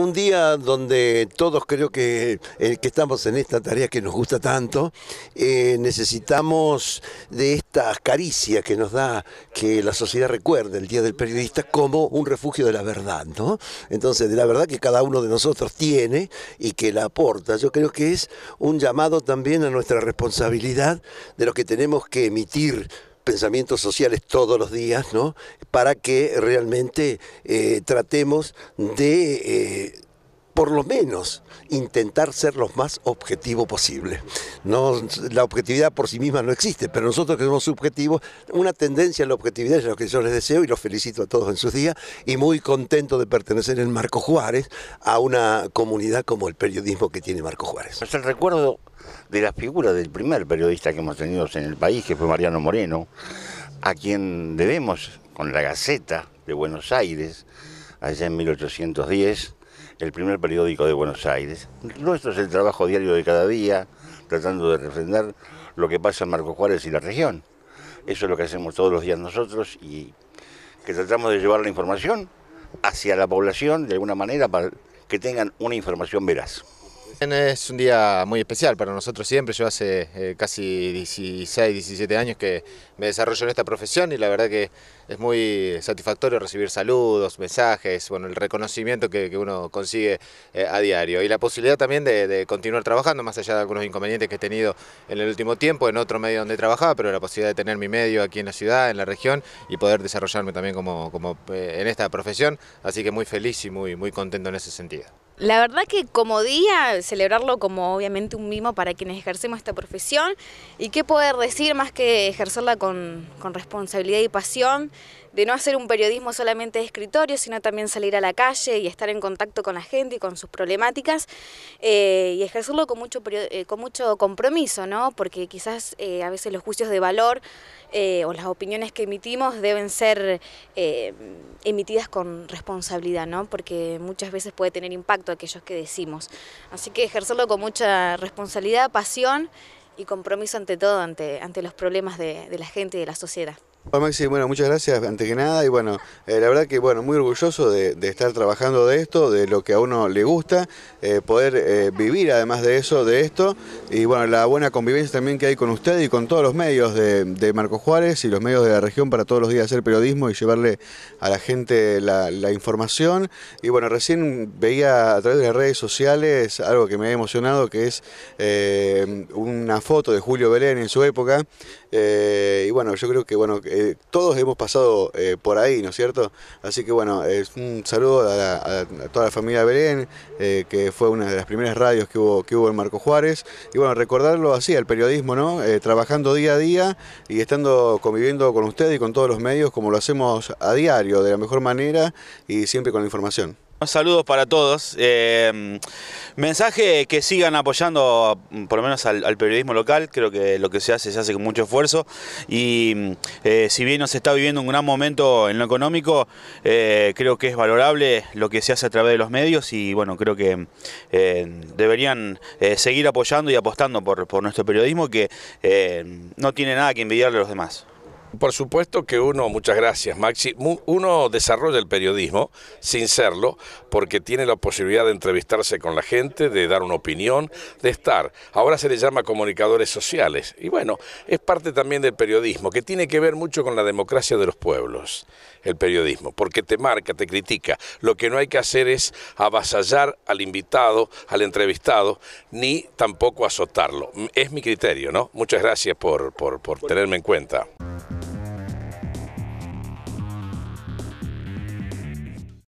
Un día donde todos creo que, eh, que estamos en esta tarea que nos gusta tanto, eh, necesitamos de esta caricia que nos da que la sociedad recuerde el Día del Periodista como un refugio de la verdad, ¿no? Entonces, de la verdad que cada uno de nosotros tiene y que la aporta. Yo creo que es un llamado también a nuestra responsabilidad de lo que tenemos que emitir pensamientos sociales todos los días, ¿no? Para que realmente eh, tratemos de eh, por lo menos intentar ser lo más objetivo posible. No, la objetividad por sí misma no existe, pero nosotros que somos subjetivos, una tendencia a la objetividad es lo que yo les deseo y los felicito a todos en sus días y muy contento de pertenecer en Marco Juárez a una comunidad como el periodismo que tiene Marco Juárez. Es el recuerdo de la figura del primer periodista que hemos tenido en el país, que fue Mariano Moreno, a quien debemos con la Gaceta de Buenos Aires, allá en 1810, el primer periódico de Buenos Aires. Nuestro es el trabajo diario de cada día, tratando de refrendar lo que pasa en Marco Juárez y la región. Eso es lo que hacemos todos los días nosotros y que tratamos de llevar la información hacia la población de alguna manera para que tengan una información veraz. Es un día muy especial para nosotros siempre. Yo hace eh, casi 16, 17 años que me desarrollo en esta profesión y la verdad que es muy satisfactorio recibir saludos, mensajes, bueno, el reconocimiento que, uno consigue eh, a diario y la posibilidad también de, continuar trabajando, más allá de algunos inconvenientes que he tenido en el último tiempo, en otro medio donde trabajaba, pero la posibilidad de tener mi medio aquí en la ciudad, en la región y poder desarrollarme también como, eh, en esta profesión. Así que muy feliz y muy contento en ese sentido. La verdad que como día, celebrarlo como obviamente un mimo para quienes ejercemos esta profesión y qué poder decir más que ejercerla con, con responsabilidad y pasión, de no hacer un periodismo solamente de escritorio, sino también salir a la calle y estar en contacto con la gente y con sus problemáticas eh, y ejercerlo con mucho, eh, con mucho compromiso, ¿no? Porque quizás eh, a veces los juicios de valor o las opiniones que emitimos deben ser emitidas con responsabilidad, ¿no? Porque muchas veces puede tener impacto aquellos que decimos. Así que ejercerlo con mucha responsabilidad, pasión y compromiso ante todo, ante, ante los problemas de, de la gente y de la sociedad. Hola Maxi, bueno, muchas gracias antes que nada y bueno, eh, la verdad que bueno, muy orgulloso de, estar trabajando de esto, de lo que a uno le gusta, eh, poder eh, vivir además de eso, de esto y bueno, la buena convivencia también que hay con usted y con todos los medios de, de Marco Juárez y los medios de la región para todos los días hacer periodismo y llevarle a la gente la, la información y bueno, recién veía a través de las redes sociales algo que me ha emocionado que es una foto de Julio Belén en su época y bueno, yo creo que bueno, eh, todos hemos pasado eh, por ahí, ¿no es cierto? Así que bueno, es un saludo a, toda la familia Belén, eh, que fue una de las primeras radios que hubo, que hubo en Marco Juárez. Y bueno, recordarlo así, al periodismo, ¿no? trabajando día a día y estando conviviendo con usted y con todos los medios como lo hacemos a diario, de la mejor manera y siempre con la información. Saludos para todos. Eh, mensaje que sigan apoyando por lo menos al, periodismo local, creo que lo que se hace se hace con mucho esfuerzo y eh, si bien nos está viviendo un gran momento en lo económico, eh, creo que es valorable lo que se hace a través de los medios y bueno, creo que deberían seguir apoyando y apostando por, por nuestro periodismo que no tiene nada que envidiarle a los demás. Por supuesto que uno, muchas gracias Maxi, uno desarrolla el periodismo sin serlo porque tiene la posibilidad de entrevistarse con la gente, de dar una opinión, de estar. Ahora se le llama comunicadores sociales y bueno, es parte también del periodismo que tiene que ver mucho con la democracia de los pueblos, el periodismo, porque te marca, te critica. Lo que no hay que hacer es avasallar al invitado, al entrevistado, ni tampoco azotarlo. Es mi criterio, ¿no? Muchas gracias por, por, por tenerme en cuenta.